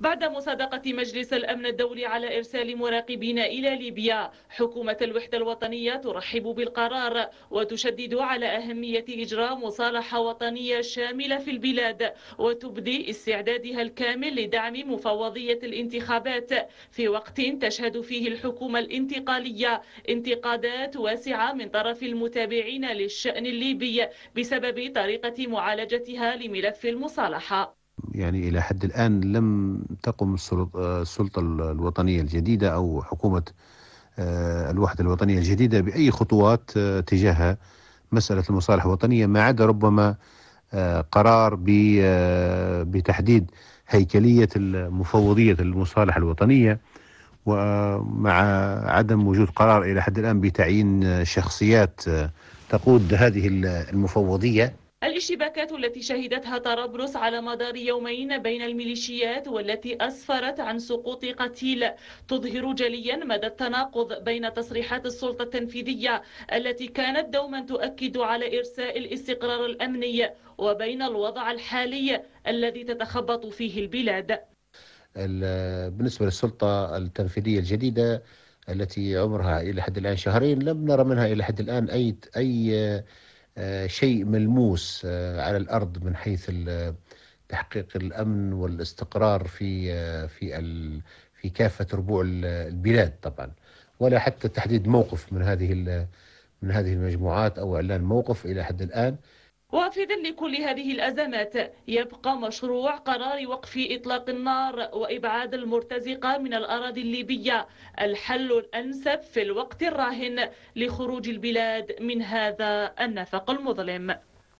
بعد مصادقة مجلس الأمن الدولي على إرسال مراقبين إلى ليبيا حكومة الوحدة الوطنية ترحب بالقرار وتشدد على أهمية إجراء مصالحة وطنية شاملة في البلاد وتبدي استعدادها الكامل لدعم مفوضية الانتخابات في وقت تشهد فيه الحكومة الانتقالية انتقادات واسعة من طرف المتابعين للشأن الليبي بسبب طريقة معالجتها لملف المصالحة يعني إلى حد الآن لم تقم السلطة الوطنية الجديدة أو حكومة آه، الوحدة الوطنية الجديدة بأي خطوات آه، تجاه مسألة المصالح الوطنية ما عدا ربما آه، قرار بتحديد هيكلية مفوضية المصالح الوطنية ومع عدم وجود قرار إلى حد الآن بتعيين شخصيات تقود هذه المفوضية الاشتباكات التي شهدتها طرابلس على مدار يومين بين الميليشيات والتي أسفرت عن سقوط قتيل تظهر جليا مدى التناقض بين تصريحات السلطة التنفيذية التي كانت دوما تؤكد على إرساء الاستقرار الأمني وبين الوضع الحالي الذي تتخبط فيه البلاد بالنسبة للسلطة التنفيذية الجديدة التي عمرها إلى حد الآن شهرين لم نرى منها إلى حد الآن أي أي آه، شيء ملموس آه، على الارض من حيث آه، تحقيق الامن والاستقرار في في في كافه ربوع البلاد طبعا ولا حتى تحديد موقف من هذه من هذه المجموعات او اعلان موقف الى حد الان وفي ظل كل هذه الأزمات يبقى مشروع قرار وقف إطلاق النار وإبعاد المرتزقة من الأراضي الليبية الحل الأنسب في الوقت الراهن لخروج البلاد من هذا النفق المظلم